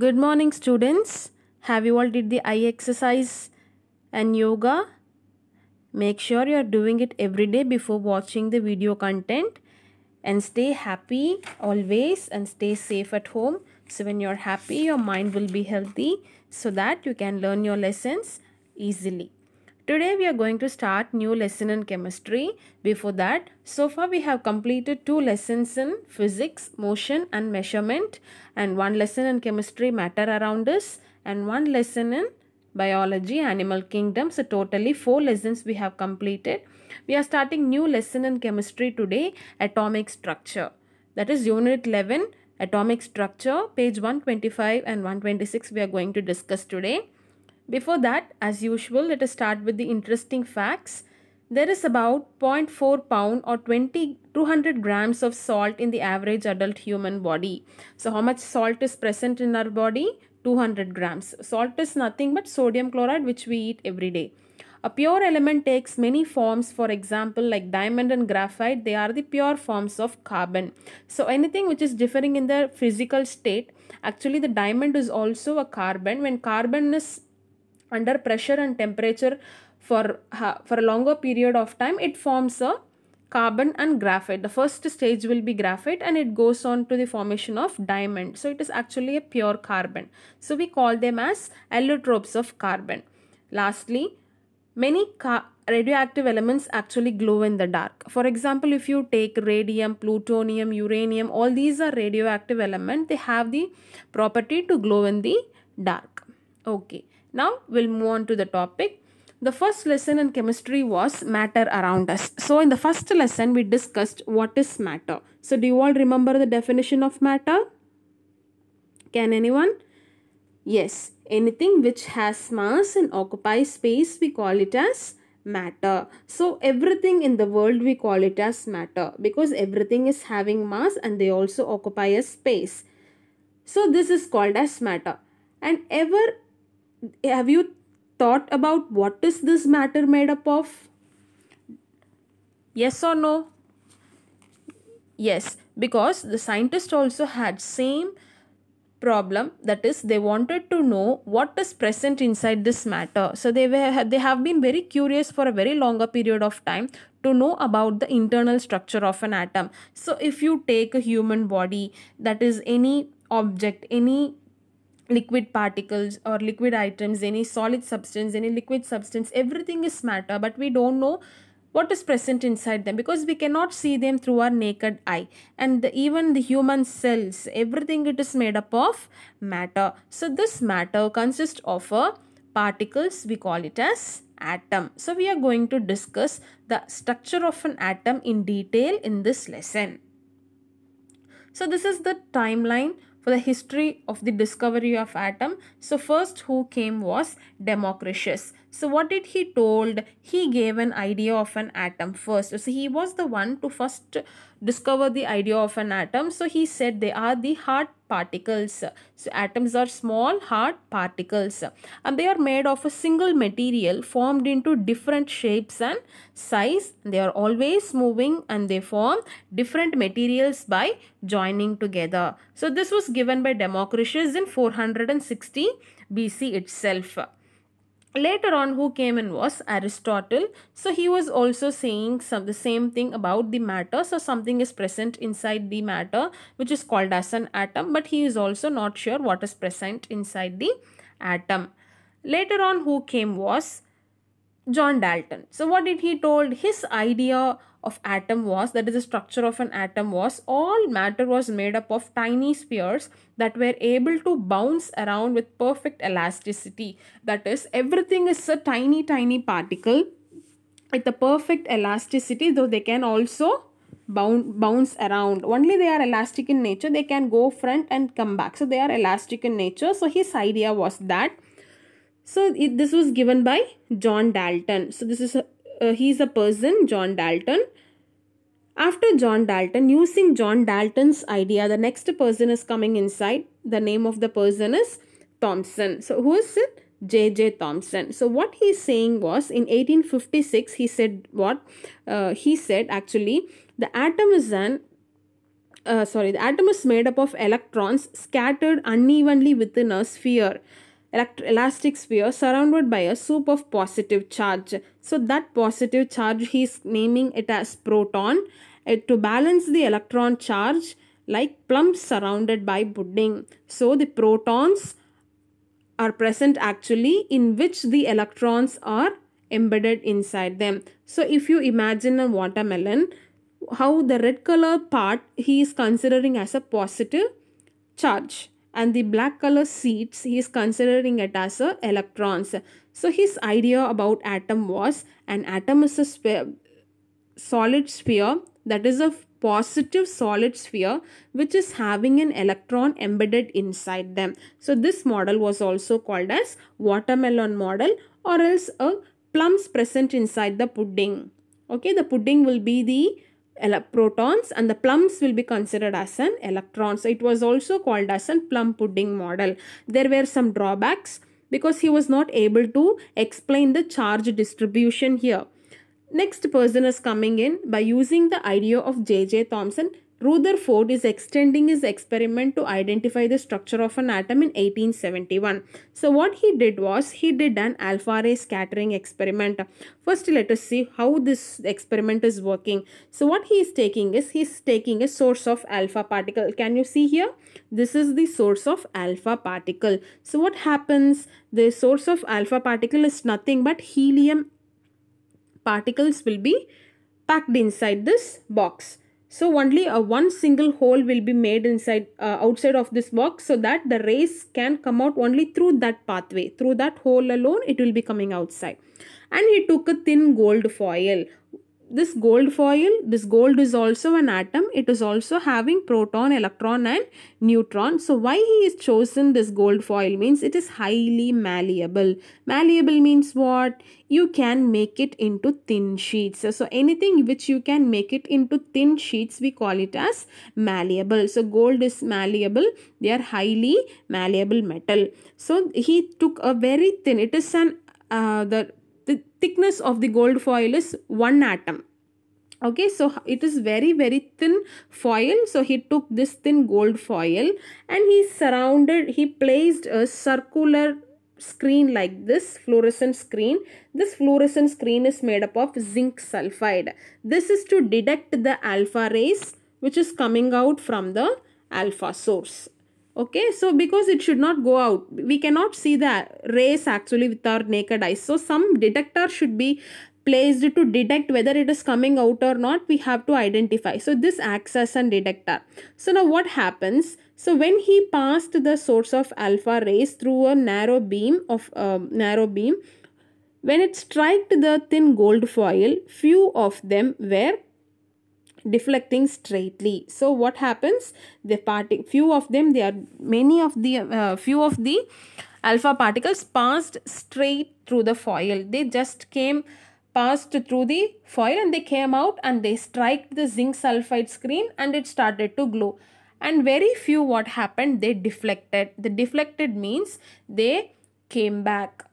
Good morning students. Have you all did the eye exercise and yoga? Make sure you are doing it every day before watching the video content and stay happy always and stay safe at home. So when you're happy, your mind will be healthy so that you can learn your lessons easily. Today we are going to start new lesson in chemistry. Before that, so far we have completed two lessons in physics, motion and measurement and one lesson in chemistry matter around us and one lesson in biology, animal kingdom. So totally four lessons we have completed. We are starting new lesson in chemistry today, atomic structure. That is unit 11, atomic structure, page 125 and 126 we are going to discuss today. Before that, as usual, let us start with the interesting facts. There is about 0.4 pound or 20, 200 grams of salt in the average adult human body. So how much salt is present in our body? 200 grams. Salt is nothing but sodium chloride which we eat every day. A pure element takes many forms for example like diamond and graphite they are the pure forms of carbon. So anything which is differing in their physical state actually the diamond is also a carbon when carbon is under pressure and temperature for, for a longer period of time, it forms a carbon and graphite. The first stage will be graphite and it goes on to the formation of diamond. So it is actually a pure carbon. So we call them as allotropes of carbon. Lastly, many radioactive elements actually glow in the dark. For example, if you take radium, plutonium, uranium, all these are radioactive elements. They have the property to glow in the dark. Okay. Now we'll move on to the topic. The first lesson in chemistry was matter around us. So in the first lesson we discussed what is matter. So do you all remember the definition of matter? Can anyone? Yes, anything which has mass and occupies space we call it as matter. So everything in the world we call it as matter because everything is having mass and they also occupy a space. So this is called as matter. And ever have you thought about what is this matter made up of? Yes or no? Yes, because the scientists also had same problem that is they wanted to know what is present inside this matter so they were they have been very curious for a very longer period of time to know about the internal structure of an atom so if you take a human body that is any object any liquid particles or liquid items any solid substance any liquid substance everything is matter but we don't know what is present inside them because we cannot see them through our naked eye and the, even the human cells everything it is made up of matter so this matter consists of a particles we call it as atom so we are going to discuss the structure of an atom in detail in this lesson so this is the timeline for the history of the discovery of atom. So first who came was Democritus. So what did he told? He gave an idea of an atom first. So he was the one to first discover the idea of an atom. So he said they are the hard particles. So atoms are small hard particles and they are made of a single material formed into different shapes and size. They are always moving and they form different materials by joining together. So this was given by Democritus in 460 BC itself later on who came in was aristotle so he was also saying some the same thing about the matter so something is present inside the matter which is called as an atom but he is also not sure what is present inside the atom later on who came was john dalton so what did he told his idea of atom was that is the structure of an atom was all matter was made up of tiny spheres that were able to bounce around with perfect elasticity that is everything is a tiny tiny particle with the perfect elasticity though they can also bound, bounce around only they are elastic in nature they can go front and come back so they are elastic in nature so his idea was that so it, this was given by John Dalton. So this is a, uh, he is a person, John Dalton. After John Dalton, using John Dalton's idea, the next person is coming inside. The name of the person is Thompson. So who is it? J.J. Thompson. So what he's saying was in 1856, he said what? Uh, he said actually the atom is an uh, sorry, the atom is made up of electrons scattered unevenly within a sphere elastic sphere surrounded by a soup of positive charge. So that positive charge, he is naming it as proton. It, eh, to balance the electron charge, like plums surrounded by pudding. So the protons are present actually in which the electrons are embedded inside them. So if you imagine a watermelon, how the red color part he is considering as a positive charge and the black color seats he is considering it as a electrons so his idea about atom was an atom is a sphere, solid sphere that is a positive solid sphere which is having an electron embedded inside them so this model was also called as watermelon model or else a plums present inside the pudding okay the pudding will be the protons and the plums will be considered as an electrons. It was also called as an plum pudding model. There were some drawbacks because he was not able to explain the charge distribution here. Next person is coming in by using the idea of J.J. Thomson. Rutherford is extending his experiment to identify the structure of an atom in 1871. So what he did was he did an alpha ray scattering experiment. First let us see how this experiment is working. So what he is taking is he is taking a source of alpha particle. Can you see here? This is the source of alpha particle. So what happens? The source of alpha particle is nothing but helium particles will be packed inside this box. So only a one single hole will be made inside uh, outside of this box so that the rays can come out only through that pathway. Through that hole alone it will be coming outside. And he took a thin gold foil this gold foil this gold is also an atom it is also having proton electron and neutron so why he is chosen this gold foil means it is highly malleable malleable means what you can make it into thin sheets so anything which you can make it into thin sheets we call it as malleable so gold is malleable they are highly malleable metal so he took a very thin it is an uh, the thickness of the gold foil is 1 atom okay so it is very very thin foil so he took this thin gold foil and he surrounded he placed a circular screen like this fluorescent screen this fluorescent screen is made up of zinc sulfide this is to detect the alpha rays which is coming out from the alpha source okay so because it should not go out we cannot see the rays actually with our naked eyes so some detector should be placed to detect whether it is coming out or not we have to identify so this acts as a detector so now what happens so when he passed the source of alpha rays through a narrow beam of uh, narrow beam when it struck the thin gold foil few of them were deflecting straightly. So what happens? The parti few of them, they are many of the uh, few of the alpha particles passed straight through the foil. They just came passed through the foil and they came out and they strike the zinc sulfide screen and it started to glow. And very few what happened, they deflected. The deflected means they came back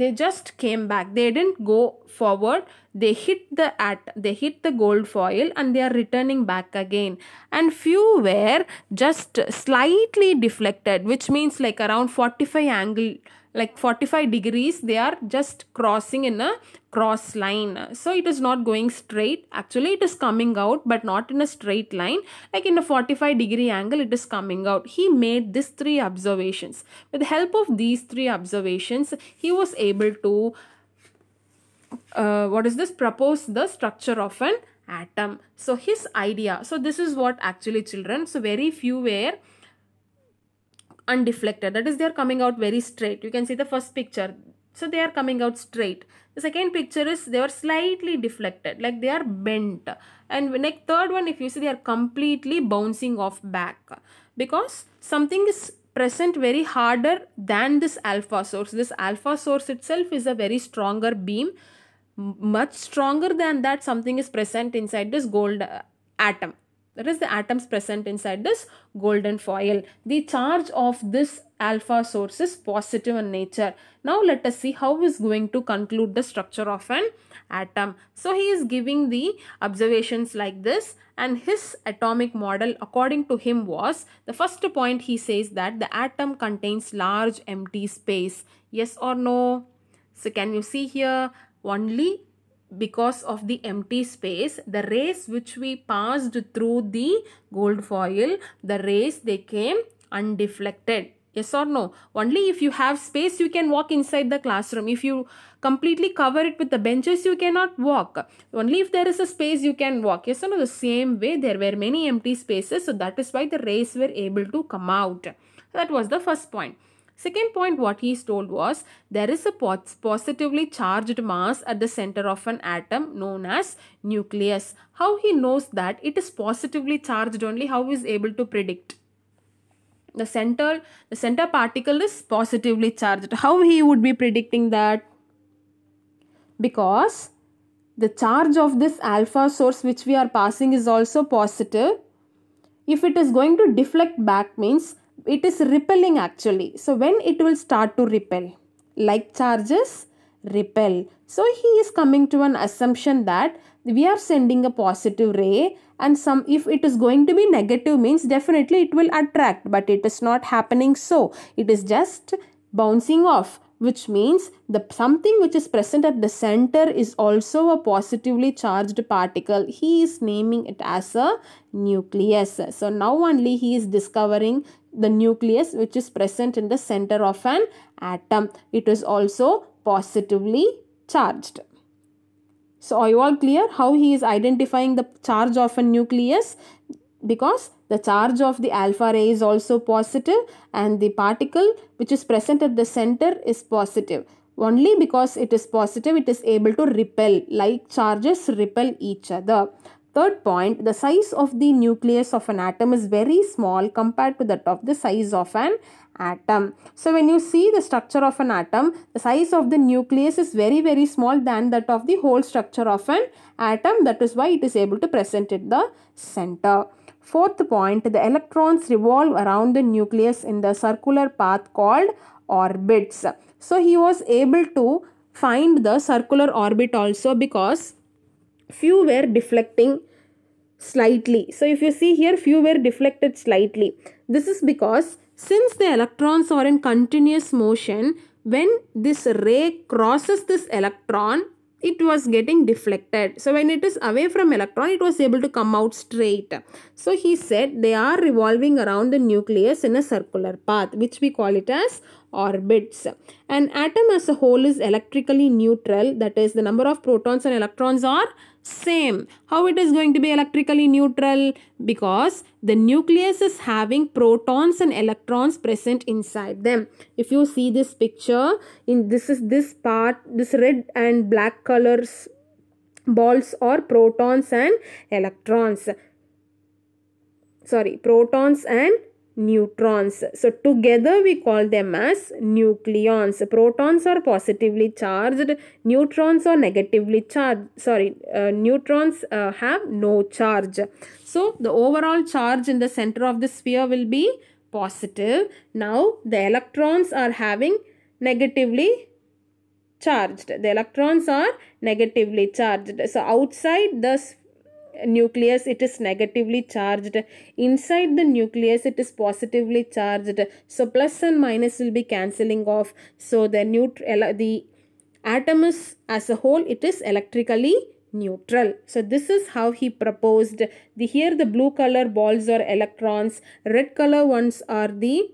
they just came back they didn't go forward they hit the at they hit the gold foil and they are returning back again and few were just slightly deflected which means like around 45 angle like 45 degrees they are just crossing in a cross line so it is not going straight actually it is coming out but not in a straight line like in a 45 degree angle it is coming out he made these three observations with the help of these three observations he was able to uh, what is this propose the structure of an atom so his idea so this is what actually children so very few were undeflected that is they are coming out very straight you can see the first picture so they are coming out straight the second picture is they are slightly deflected like they are bent and like third one if you see they are completely bouncing off back because something is present very harder than this alpha source this alpha source itself is a very stronger beam much stronger than that something is present inside this gold uh, atom that is the atoms present inside this golden foil. The charge of this alpha source is positive in nature. Now let us see how he is going to conclude the structure of an atom. So he is giving the observations like this and his atomic model according to him was the first point he says that the atom contains large empty space. Yes or no? So can you see here only because of the empty space the rays which we passed through the gold foil the rays they came undeflected yes or no only if you have space you can walk inside the classroom if you completely cover it with the benches you cannot walk only if there is a space you can walk yes or no the same way there were many empty spaces so that is why the rays were able to come out that was the first point Second point what he told was there is a positively charged mass at the center of an atom known as nucleus. How he knows that it is positively charged only how he is able to predict. The center, the center particle is positively charged. How he would be predicting that? Because the charge of this alpha source which we are passing is also positive. If it is going to deflect back means it is repelling actually. So when it will start to repel, like charges repel. So he is coming to an assumption that we are sending a positive ray and some if it is going to be negative means definitely it will attract but it is not happening so it is just bouncing off which means the something which is present at the center is also a positively charged particle he is naming it as a nucleus so now only he is discovering the nucleus which is present in the center of an atom. It is also positively charged. So are you all clear how he is identifying the charge of a nucleus? Because the charge of the alpha ray is also positive and the particle which is present at the center is positive. Only because it is positive, it is able to repel, like charges repel each other. Third point, the size of the nucleus of an atom is very small compared to that of the size of an atom. So, when you see the structure of an atom, the size of the nucleus is very very small than that of the whole structure of an atom. That is why it is able to present at the center. Fourth point, the electrons revolve around the nucleus in the circular path called orbits. So, he was able to find the circular orbit also because few were deflecting slightly. So if you see here, few were deflected slightly. This is because since the electrons are in continuous motion, when this ray crosses this electron, it was getting deflected. So when it is away from electron, it was able to come out straight. So he said they are revolving around the nucleus in a circular path, which we call it as orbits. An atom as a whole is electrically neutral. That is, the number of protons and electrons are same. How it is going to be electrically neutral? Because the nucleus is having protons and electrons present inside them. If you see this picture, in this is this part, this red and black colors balls or protons and electrons. Sorry, protons and neutrons. So together we call them as nucleons. Protons are positively charged, neutrons are negatively charged. Sorry, uh, neutrons uh, have no charge. So the overall charge in the center of the sphere will be positive. Now the electrons are having negatively charged. The electrons are negatively charged. So outside the nucleus it is negatively charged inside the nucleus it is positively charged so plus and minus will be cancelling off so the neutral the atom is as a whole it is electrically neutral so this is how he proposed the here the blue color balls are electrons red color ones are the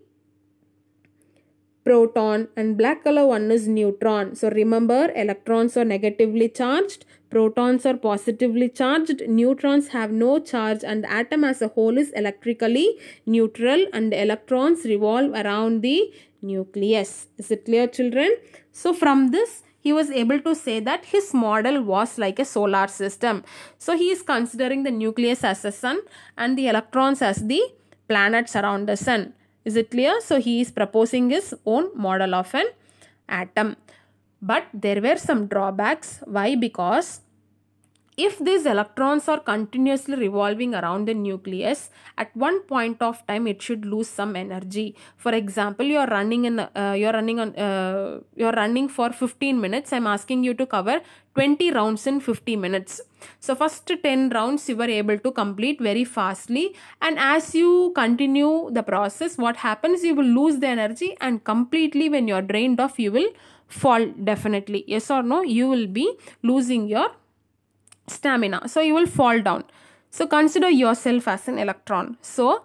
proton and black color one is neutron. So remember electrons are negatively charged, protons are positively charged, neutrons have no charge and the atom as a whole is electrically neutral and electrons revolve around the nucleus. Is it clear children? So from this he was able to say that his model was like a solar system. So he is considering the nucleus as the sun and the electrons as the planets around the sun. Is it clear? So he is proposing his own model of an atom. But there were some drawbacks. Why? Because if these electrons are continuously revolving around the nucleus, at one point of time it should lose some energy. For example, you are running in uh, you are running on uh, you are running for 15 minutes. I'm asking you to cover 20 rounds in 50 minutes. So first 10 rounds you were able to complete very fastly and as you continue the process what happens you will lose the energy and completely when you are drained off you will fall definitely. Yes or no you will be losing your stamina. So you will fall down. So consider yourself as an electron. So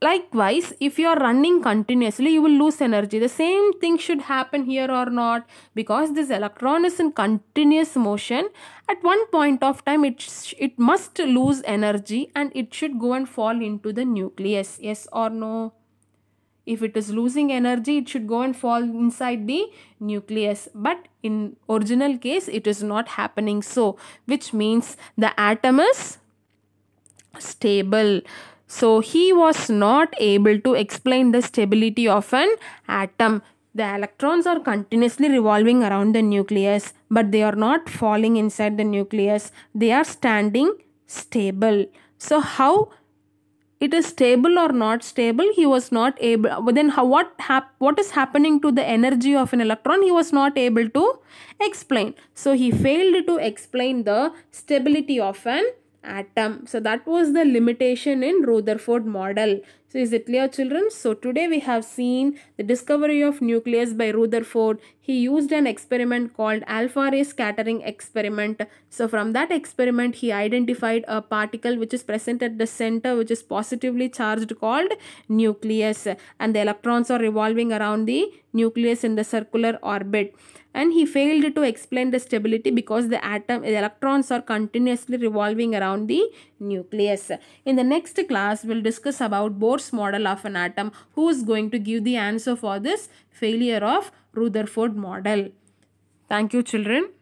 likewise if you are running continuously you will lose energy the same thing should happen here or not because this electron is in continuous motion at one point of time it it must lose energy and it should go and fall into the nucleus yes or no if it is losing energy, it should go and fall inside the nucleus. But in original case, it is not happening so, which means the atom is stable. So he was not able to explain the stability of an atom. The electrons are continuously revolving around the nucleus, but they are not falling inside the nucleus. They are standing stable. So how it is stable or not stable he was not able then how what hap, what is happening to the energy of an electron he was not able to explain so he failed to explain the stability of an atom so that was the limitation in rutherford model so is it clear children? So today we have seen the discovery of nucleus by Rutherford. He used an experiment called alpha ray scattering experiment. So from that experiment he identified a particle which is present at the center which is positively charged called nucleus and the electrons are revolving around the nucleus in the circular orbit and he failed to explain the stability because the atom the electrons are continuously revolving around the nucleus. In the next class, we'll discuss about Bohr's model of an atom, who is going to give the answer for this failure of Rutherford model. Thank you children.